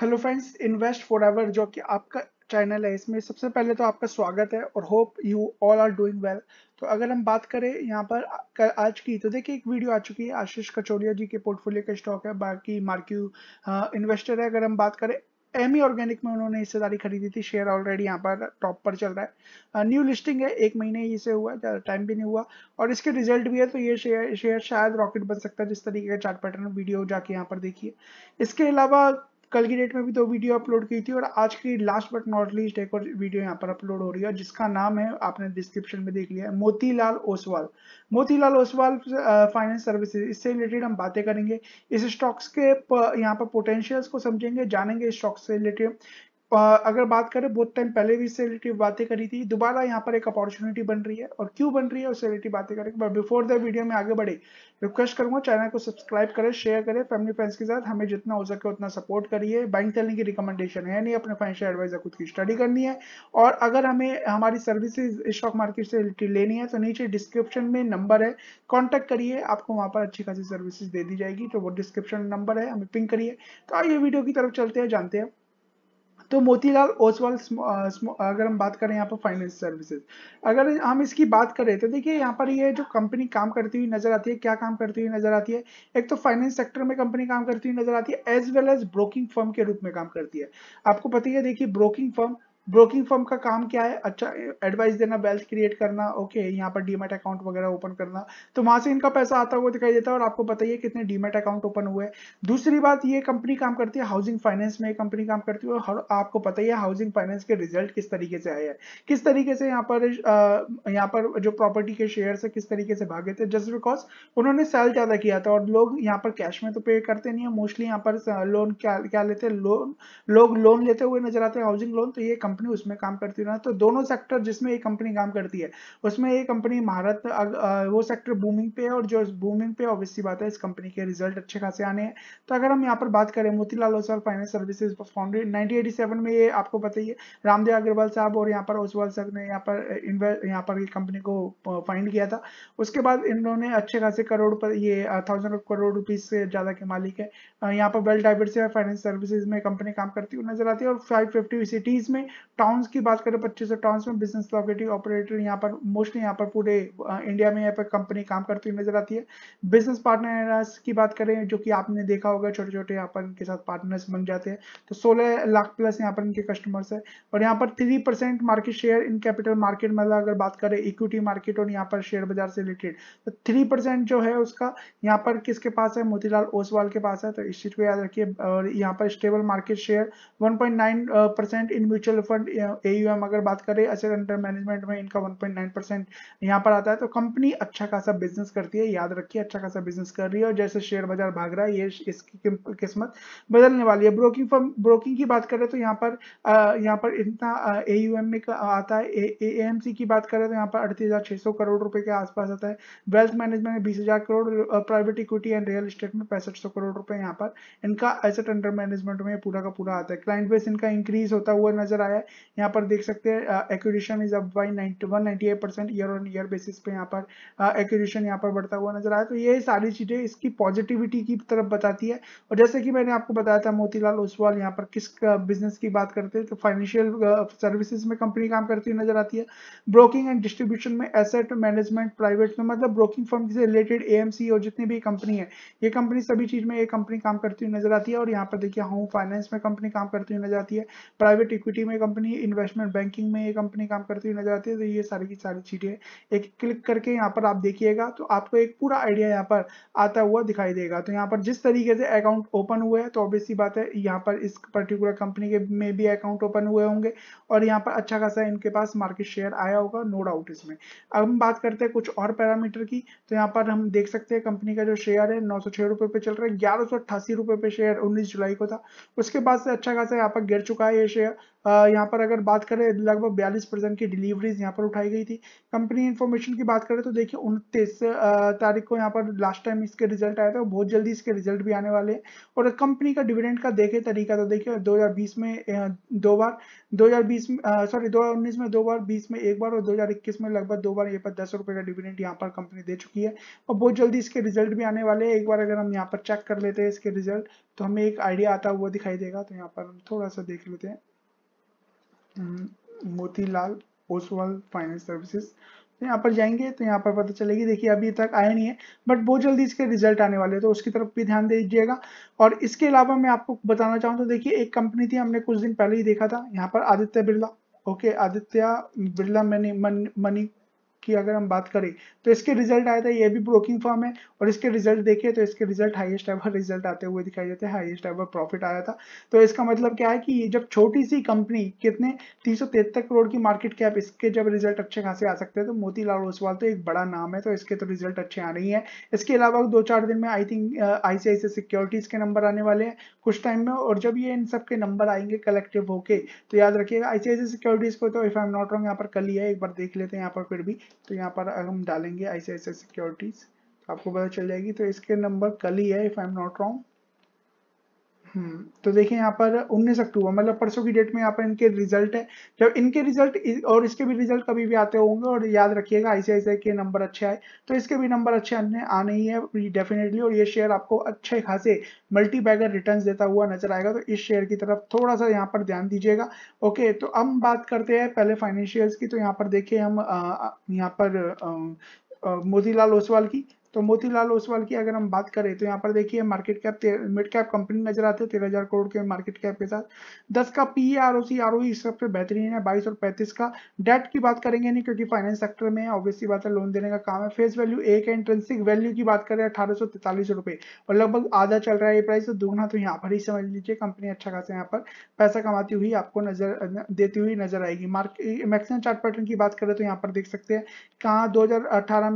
hello friends invest for ever जो कि आपका चैनल है इसमें सबसे पहले तो आपका स्वागत है और hope you all are doing well तो अगर हम बात करें यहाँ पर आज की तो देखिए एक वीडियो आ चुकी है आशीष कचोरिया जी के पोर्टफोलियो का स्टॉक है बाकी मार्क्यू इन्वेस्टर है अगर हम बात करें एम ऑर्गेनिक e में उन्होंने हिस्सेदारी खरीदी थी शेयर ऑलरेडी यहाँ पर टॉप पर चल रहा है न्यू लिस्टिंग है एक महीने ही से हुआ ज़्यादा टाइम भी नहीं हुआ और इसके रिजल्ट भी है तो ये शेयर शेयर शायद रॉकेट बन सकता है जिस तरीके का चार्ट पैटर्न वीडियो जाके यहाँ पर देखिए इसके अलावा कल की डेट में भी दो वीडियो अपलोड की थी और आज की लास्ट बट नॉट लीस्ट एक और वीडियो यहाँ पर अपलोड हो रही है जिसका नाम है आपने डिस्क्रिप्शन में देख लिया है मोतीलाल ओसवाल मोतीलाल ओसवाल फाइनेंस सर्विसेज इससे रिलेटेड हम बातें करेंगे इस स्टॉक्स के यहाँ पर पोटेंशियल्स को समझेंगे जानेंगे स्टॉक्स से रिलेटेड अगर बात करें बहुत टाइम पहले भी इससे रिलेटिव बातें करी थी दोबारा यहाँ पर एक अपॉर्चुनिटी बन रही है और क्यों बन रही है उससे रिलेटिव बातें करेंगे बट बिफोर द वीडियो में आगे बढ़े रिक्वेस्ट करूंगा चैनल को सब्सक्राइब करें शेयर करें फैमिली फ्रेंड्स के साथ हमें जितना हो सके उतना सपोर्ट करिए बैंक चलने की रिकमेंडेशन है नहीं अपने फाइनेंशियल एडवाइजर खुद की स्टडी करनी है और अगर हमें हमारी सर्विसेज स्टॉक मार्केट से रिलेटिव लेनी है तो नीचे डिस्क्रिप्शन में नंबर है कॉन्टैक्ट करिए आपको वहाँ पर अच्छी खासी सर्विसेज दे दी जाएगी तो वो डिस्क्रिप्शन नंबर है हमें पिंक करिए तो आइए वीडियो की तरफ चलते हैं जानते हैं तो मोतीलाल ओसवाल अगर हम बात करें यहाँ पर फाइनेंस सर्विसेज अगर हम इसकी बात करें तो देखिए यहाँ पर ये जो कंपनी काम करती हुई नजर आती है क्या काम करती हुई नजर आती है एक तो फाइनेंस सेक्टर में कंपनी काम करती हुई नजर आती है as well as broking firm के रूप में काम करती है आपको पता ही है देखिए ब्रोकिंग फर्म ब्रोकिंग फर्म का काम क्या है अच्छा एडवाइस देना वेल्थ क्रिएट करना ओके यहाँ पर डीमेट अकाउंट वगैरह ओपन करना तो वहां से इनका पैसा आता हुआ दिखाई देता है और आपको बताइए कितने डीमेट अकाउंट ओपन हुए दूसरी बात ये कंपनी काम करती है हाउसिंग फाइनेंस में कंपनी काम करती है और आपको पता ही है हाउसिंग फाइनेंस के रिजल्ट किस तरीके से आए हैं किस तरीके से यहाँ पर यहाँ पर जो प्रॉपर्टी के शेयर है किस तरीके से भागे थे जस्ट बिकॉज उन्होंने सेल ज्यादा किया था और लोग यहाँ पर कैश में तो पे करते नहीं है मोस्टली यहाँ पर लोन क्या क्या लेते हैं लोन लोग लोन लेते हुए नजर आते हैं हाउसिंग लोन तो ये कंपनी कंपनी उसमें काम करती रहना तो दोनों सेक्टर जिसमें ये कंपनी काम करती है उसमें ये कंपनी महारत वो सेक्टर बूमिंग पे है और जो बूमिंग पे ऑब्वियसली बात है इस कंपनी के रिजल्ट अच्छे खासे आने हैं तो अगर हम यहाँ पर बात करें Motilal Oswal finance services founded nineteen में ये आपको पता ही है रामदेव अग्रवाल साहब और यहाँ पर ओसवाल साहब ने यहाँ पर यहाँ पर कंपनी को फाइंड किया था उसके बाद इन्होंने अच्छे खासे करोड़ पर ये थाउजेंड करोड़ रुपीज से ज्यादा के मालिक है यहाँ पर वेल डाइवर्सिफाइड फाइनेंस सर्विसेज में कंपनी काम करती हुई नजर आती है और फाइव फिफ्टी सिटीज में टाउन्स की बात करें पच्चीस सौ टाउन्स में बिजनेस लोकेटिव ऑपरेटर यहाँ पर मोस्टली यहाँ पर पूरे इंडिया में यहाँ पर कंपनी काम करती हुई नजर आती है बिजनेस पार्टनर्स की बात करें जो कि आपने देखा होगा छोटे छोटे यहाँ पर इनके साथ पार्टनर्स बन जाते हैं तो सोलह लाख प्लस यहाँ पर इनके कस्टमर्स है और यहाँ पर three percent market share in capital market मतलब अगर बात करें इक्विटी मार्केट और यहाँ पर शेयर बाजार से रिलेटेड तो थ्री परसेंट जो है उसका यहाँ पर किसके पास है मोतीलाल ओसवाल के पास है तो इस चीज को याद रखिए और यहाँ पर stable market share one point nine percent in mutual fund पर एयूएम अगर बात करें असर अंडर मैनेजमेंट में इनका 1.9 परसेंट यहाँ पर आता है तो कंपनी अच्छा खासा बिजनेस करती है याद रखिए अच्छा खासा बिजनेस कर रही है और जैसे शेयर बाजार भाग रहा है ये इसकी किस्मत बदलने वाली है ब्रोकिंग फर्म ब्रोकिंग की बात करें तो यहाँ पर यहाँ पर इतना ए में आता है ए की बात करें तो यहाँ पर अड़तीस करोड़ रुपए के आसपास आता है वेल्थ मैनेजमेंट में बीस crore private equity and real estate में पैंसठ करोड़ रुपए यहाँ पर इनका एसेट अंडर मैनेजमेंट में पूरा का पूरा आता है क्लाइंट बेस इनका इंक्रीज होता हुआ नजर आया यहाँ पर देख सकते हैं is up by ninety percent year on year basis पे यहाँ पर एक्यूरेशन यहाँ पर बढ़ता हुआ नजर आया तो ये सारी चीजें इसकी पॉजिटिविटी की तरफ बताती है और जैसे कि मैंने आपको बताया था मोतीलाल ओसवाल यहाँ पर किस बिजनेस की बात करते हैं तो फाइनेंशियल सर्विसेज में कंपनी काम करती हुई नजर आती है ब्रोकिंग एंड डिस्ट्रीब्यूशन में एसेट मैनेजमेंट प्राइवेट में मतलब ब्रोकिंग फर्म से रिलेटेड ए और जितनी भी कंपनी है ये कंपनी सभी चीज में ये कंपनी काम करती हुई नजर आती है और यहाँ पर देखिए होम फाइनेंस में कंपनी काम करती हुई नजर आती है प्राइवेट इक्विटी में कंपनी इन्वेस्टमेंट बैंकिंग में ये कंपनी काम करती हुई नजर आती है तो ये सारी की सारी चीजें एक क्लिक करके यहाँ पर आप देखिएगा तो आपको एक पूरा आइडिया यहाँ पर आता हुआ दिखाई देगा तो यहाँ पर जिस तरीके से अकाउंट ओपन हुआ है तो ऑब्वियसली बात है यहाँ पर इस पर्टिकुलर कंपनी के में भी अकाउंट ओपन हुए होंगे और यहाँ पर अच्छा खासा इनके पास मार्केट शेयर आया होगा नो डाउट इसमें अब हम बात करते हैं कुछ और पैरामीटर की तो यहाँ पर हम देख सकते हैं कंपनी का जो शेयर है नौ सौ पे चल रहा है ग्यारह सौ पे शेयर उन्नीस जुलाई को था उसके बाद से अच्छा खासा यहाँ पर गिर चुका है ये शेयर यहाँ पर अगर बात करें लगभग बयालीस परसेंट की डिलीवरीज यहाँ पर उठाई गई थी कंपनी इन्फॉर्मेशन की बात करें तो देखिए उनतीस तारीख को यहाँ पर लास्ट टाइम इसके रिजल्ट आया था बहुत जल्दी इसके रिजल्ट भी आने वाले हैं और कंपनी का डिविडेंड का देखे तरीका तो देखिए 2020 में दो बार 2020 में सॉरी दो में दो बार बीस में एक बार और दो में लगभग दो बार ये पर दस रुपये का डिविडेंट यहाँ पर कंपनी दे चुकी है और बहुत जल्दी इसके रिजल्ट भी आने वाले हैं एक बार अगर हम यहाँ पर चेक कर लेते हैं इसके रिजल्ट तो हमें एक आइडिया आता हुआ दिखाई देगा तो यहाँ पर हम थोड़ा सा देख लेते हैं मोतीलाल ओसवाल फाइनेंस सर्विसेज तो यहाँ पर जाएंगे तो यहाँ पर पता चलेगी देखिए अभी तक आया नहीं है बट बहुत जल्दी इसके रिजल्ट आने वाले हैं तो उसकी तरफ भी ध्यान दीजिएगा और इसके अलावा मैं आपको बताना चाहूँ तो देखिए एक कंपनी थी हमने कुछ दिन पहले ही देखा था यहाँ पर Aditya Birla okay Aditya Birla money money की अगर हम बात करें तो इसके रिजल्ट आए थे ये भी ब्रोकिंग फॉर्म है और इसके रिजल्ट देखे तो इसके रिजल्ट हाईएस्ट एवर रिजल्ट आते हुए दिखाई देते हैं हाईएस्ट एवर प्रॉफिट आया था तो इसका मतलब क्या है कि ये जब छोटी सी कंपनी कितने तीन करोड़ की मार्केट कैप इसके जब रिजल्ट अच्छे खासे आ सकते हैं तो मोतीलाल ओसवाल तो एक बड़ा नाम है तो इसके तो रिजल्ट अच्छे आ रही है इसके अलावा दो चार दिन में आई थिंक आईसीआईसी सिक्योरिटीज के नंबर आने वाले हैं कुछ टाइम में और जब ये इन सब के नंबर आएंगे कलेक्टिव होके तो याद रखिएगा आईसीआईसी सिक्योरिटीज को तो if I am not wrong यहाँ पर कल ही है एक बार देख लेते हैं यहाँ पर फिर भी तो यहाँ पर हम डालेंगे आई सी सिक्योरिटीज़ तो आपको पता चल जाएगी तो इसके नंबर कल ही है if I am not wrong hmm, तो देखिए यहाँ पर 19 अक्टूबर मतलब परसों की डेट में यहाँ पर इनके रिजल्ट है जब इनके रिजल्ट और इसके भी रिजल्ट कभी भी आते होंगे और याद रखिएगा आईसीआईसीआई के नंबर अच्छे आए तो इसके भी नंबर अच्छे आने आने ही है डेफिनेटली और ये शेयर आपको अच्छे खासे मल्टी बैगर रिटर्न देता हुआ नजर आएगा तो इस शेयर की तरफ थोड़ा सा यहाँ पर ध्यान दीजिएगा ओके तो हम बात करते हैं पहले फाइनेंशियल्स की तो यहाँ पर देखिए हम यहाँ पर मोतीलाल ओसवाल की तो मोतीलाल ओसवाल की अगर हम बात करें तो यहाँ पर देखिए market cap mid cap company नजर आते हैं तेरह हजार करोड़ के मार्केट कैप के साथ दस का P R O C R O सबसे बेहतरीन है बाईस और पैंतीस का डेट की बात करेंगे नहीं क्योंकि फाइनेंस सेक्टर में ऑब्वियसली बात है लोन देने का काम है फेस वैल्यू एक इंट्रेंसिक वैल्यू की बात करें अठारह सौ तैतालीस रुपए और लगभग आधा चल रहा है ये प्राइस तो दुगना तो यहाँ पर ही समझ लीजिए कंपनी अच्छा खासा यहाँ पर पैसा कमाती हुई आपको नजर देती हुई नजर आएगी मार्केट मैक्सिमम चार्ट पैटर्न की बात करें तो यहाँ पर देख सकते हैं कहाँ दो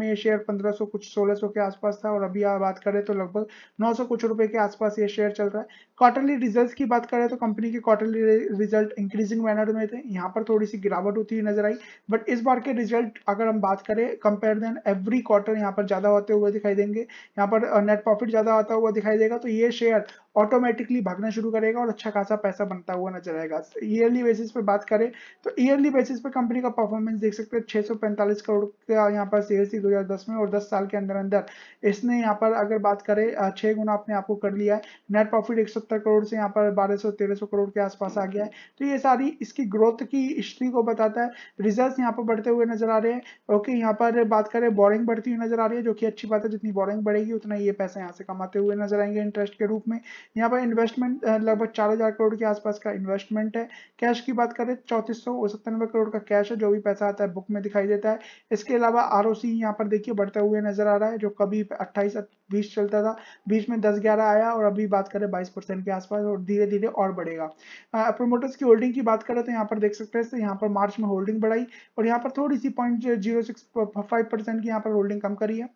में शेयर पंद्रह कुछ सोलह के आसपास था और अभी बात करें तो लगभग 900 कुछ रुपए के आसपास ये शेयर चल रहा है क्वार्टरली रिजल्ट्स की बात करें तो कंपनी के क्वार्टरली रिजल्ट इंक्रीजिंग मैनर में थे यहाँ पर थोड़ी सी गिरावट होती हुई नजर आई बट इस बार के रिजल्ट अगर हम बात करें कंपेयर देन एवरी क्वार्टर यहाँ पर ज्यादा होते हुए दिखाई देंगे यहाँ पर नेट प्रॉफिट ज्यादा आता हुआ दिखाई देगा तो ये शेयर ऑटोमेटिकली भागना शुरू करेगा और अच्छा खासा पैसा बनता हुआ नजर आएगा ईयरली बेसिस पर बात करें तो ईयरली बेसिस पर कंपनी का परफॉर्मेंस देख सकते हैं छः करोड़ का यहाँ पर सेल्स थी 2010 में और 10 साल के अंदर अंदर इसने यहाँ पर अगर बात करें छह गुना अपने आपको कर लिया है नेट प्रॉफिट एक करोड़ से यहाँ पर बारह सौ करोड़ के आसपास आ गया है तो ये सारी इसकी ग्रोथ की हिस्ट्री को बताता है रिजल्ट यहाँ पर बढ़ते हुए नजर आ रहे हैं ओके यहाँ पर बात करें बोरिंग बढ़ती हुई नजर आ रही है जो कि अच्छी बात है जितनी बोरिंग बढ़ेगी उतना ये पैसा यहाँ से कमाते हुए नजर आएंगे इंटरेस्ट के रूप में यहाँ पर इन्वेस्टमेंट लगभग चार हजार करोड़ के आसपास का इन्वेस्टमेंट है कैश की बात करें चौतीस सौ सत्तानवे करोड़ का कैश है जो भी पैसा आता है बुक में दिखाई देता है इसके अलावा आर ओ सी यहाँ पर देखिए बढ़ते हुए नजर आ रहा है जो कभी अट्ठाईस बीस चलता था बीच में दस ग्यारह आया और अभी बात करें बाईस परसेंट के आसपास और धीरे धीरे और बढ़ेगा प्रोमोटर्स की होल्डिंग की बात करें तो यहाँ पर देख सकते हैं यहाँ पर मार्च में होल्डिंग बढ़ाई और यहाँ पर थोड़ी सी point zero six five percent की यहाँ पर होल्डिंग कम करी है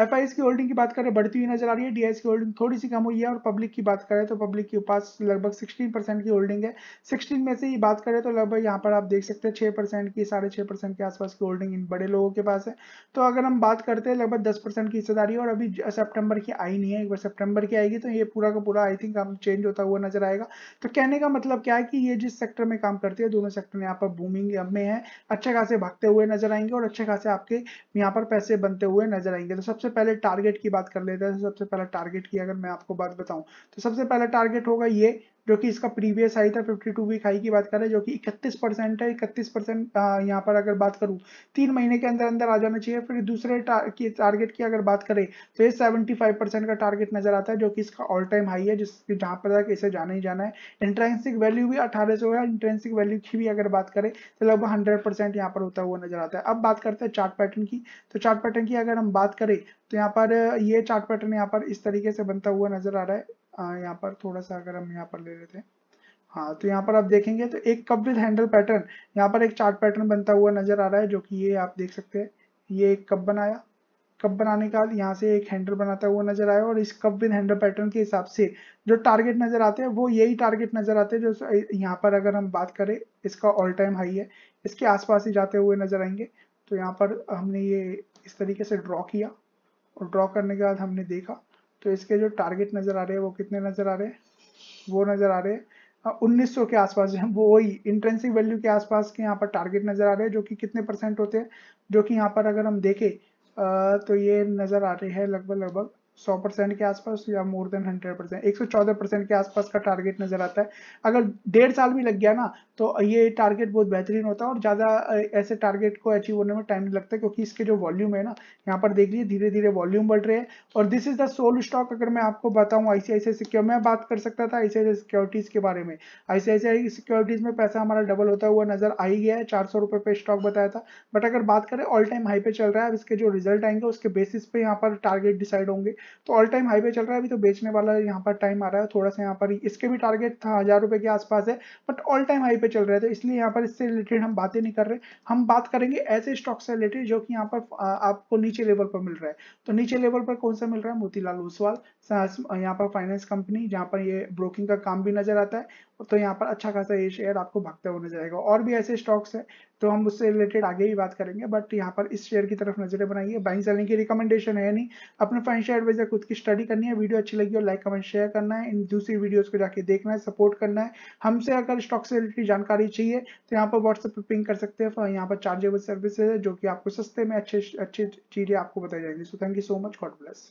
एफ की होल्डिंग की बात करें बढ़ती हुई नजर आ रही है डी की होल्डिंग थोड़ी सी कम हुई है और पब्लिक की बात करें तो पब्लिक के पास लगभग सिक्सटीन की होल्डिंग है सिक्सटीन में से ही बात करें तो लगभग यहाँ पर आप देख सकते हैं छह परसेंट की साढ़े परसेंट के आसपास की होल्डिंग इन बड़े लोगों के पास है तो अगर हम बात करते हैं लगभग दस की हिस्सेदारी और अभी सेप्टेम्बर की आई नहीं है एक बार सेप्टेम्बर की आएगी तो ये पूरा का पूरा आई थिंक हम चेंज होता हुआ नजर आएगा तो कहने का मतलब क्या है कि ये जिस सेक्टर में काम करती है दोनों सेक्टर यहाँ पर बूमिंग में है अच्छे खासे भागते हुए नजर आएंगे और अच्छे खासे आपके यहाँ पर पैसे बनते हुए नजर आएंगे तो सबसे सबसे पहले टारगेट की बात कर लेते हैं सबसे पहले टारगेट की अगर मैं आपको बात बताऊं तो सबसे पहला टारगेट होगा ये जो कि इसका प्रीवियस हाई था 52 वीक हाई की बात करें जो कि 31 परसेंट है इकतीस परसेंट यहाँ पर अगर बात करूँ तीन महीने के अंदर अंदर आ जाना चाहिए फिर दूसरे की टारगेट की अगर बात करें तो ये 75 परसेंट का टारगेट नजर आता है जो कि इसका ऑल टाइम हाई है जिस जहाँ पर तक इसे जाना ही जाना है इंट्रेंसिक वैल्यू भी अठारह है इंट्रेंसिक वैल्यू की भी अगर बात करें तो लगभग हंड्रेड परसेंट यहाँ पर होता हुआ नजर आता है अब बात करते हैं चार्ट पैटर्न की तो चार्ट पैटर्न की अगर हम बात करें तो यहाँ पर ये चार्ट पैटर्न यहाँ पर इस तरीके से बनता हुआ नजर आ रहा है यहाँ पर थोड़ा सा अगर हम यहाँ पर ले लेते हैं हाँ तो यहाँ पर आप देखेंगे तो एक कप विद हैंडल पैटर्न यहाँ पर एक चार्ट पैटर्न बनता हुआ नजर आ रहा है जो कि ये आप देख सकते हैं ये एक कप बनाया कप बनाने के बाद यहाँ से एक हैंडल बनाता हुआ नजर आया और इस कप विद हैंडल पैटर्न के हिसाब से जो टारगेट नजर आते हैं वो यही टारगेट नजर आते हैं जो यहाँ पर अगर हम बात करें इसका ऑल टाइम हाई है इसके आसपास ही जाते हुए नजर आएंगे तो यहाँ पर हमने ये इस तरीके से ड्रॉ किया और ड्रॉ करने के बाद हमने देखा तो इसके जो टारगेट नज़र आ रहे हैं वो कितने नज़र आ रहे हैं वो नज़र आ रहे हैं हाँ, उन्नीस के आसपास जो है वो वही इंटेंसिव वैल्यू के आसपास के यहाँ पर टारगेट नज़र आ रहे हैं जो कि कितने परसेंट होते हैं जो कि यहाँ पर अगर हम देखें तो ये नज़र आ रही है लगभग लगभग सौ परसेंट के आसपास या मोर देन हंड्रेड परसेंट एक सौ चौदह परसेंट के आसपास का टारगेट नजर आता है अगर डेढ़ साल भी लग गया ना तो ये टारगेट बहुत बेहतरीन होता है और ज़्यादा ऐसे टारगेट को अचीव होने में टाइम लगता है क्योंकि इसके जो वॉल्यूम है ना यहाँ पर देख लीजिए धीरे धीरे वॉल्यूम बढ़ रहे हैं और this is the sole stock अगर मैं आपको बताऊँ आईसीआईसी सिक्योर मैं बात कर सकता था आईसीआईसी सिक्योरिटीज़ के बारे में आईसीआईसी सिक्योरिटीज़ में पैसा हमारा डबल होता हुआ नजर आ ही गया है चार सौ रुपये पे स्टॉक बताया था बट अगर बात करें ऑल टाइम हाई पे चल रहा है अब इसके जो रिजल्ट आएंगे उसके बेसिस पे यहाँ पर टारगेट डिसाइड होंगे तो ऑल टाइम हाई पे चल रहा है अभी तो बेचने वाला यहाँ पर टाइम आ रहा है थोड़ा सा यहाँ पर इसके भी टारगेट था हज़ार रुपए के आसपास है बट ऑल टाइम हाई पे चल रहा है तो इसलिए यहाँ पर इससे रिलेटेड हम बातें नहीं कर रहे हम बात करेंगे ऐसे स्टॉक से रिलेटेड जो कि यहाँ पर आपको नीचे लेवल पर मिल रहा है तो नीचे लेवल पर कौन सा मिल रहा है मोतीलाल ओसवाल यहाँ पर फाइनेंस कंपनी जहाँ पर ये ब्रोकिंग का काम भी नजर आता है तो यहाँ पर अच्छा खासा ये शेयर आपको भागता हुआ नजर आएगा और भी ऐसे स्टॉक्स है तो हम उससे रिलेटेड आगे भी बात करेंगे बट यहाँ पर इस शेयर की तरफ नजरें बनाइए बाइंग सेलिंग की रिकमेंडेशन है नहीं अपने फाइनेंशियल एडवाइजर खुद की स्टडी करनी है वीडियो अच्छी लगी हो लाइक कमेंट शेयर करना है इन दूसरी वीडियोस को जाके देखना है सपोर्ट करना है हमसे अगर स्टॉक से रिलेटेड जानकारी चाहिए तो यहाँ पर व्हाट्सएप पर पिंग कर सकते हैं यहाँ पर चार्जेबल सर्विसेज है जो कि आपको सस्ते में अच्छे अच्छी चीज़ें आपको बताई जाएंगी so thank you so much God bless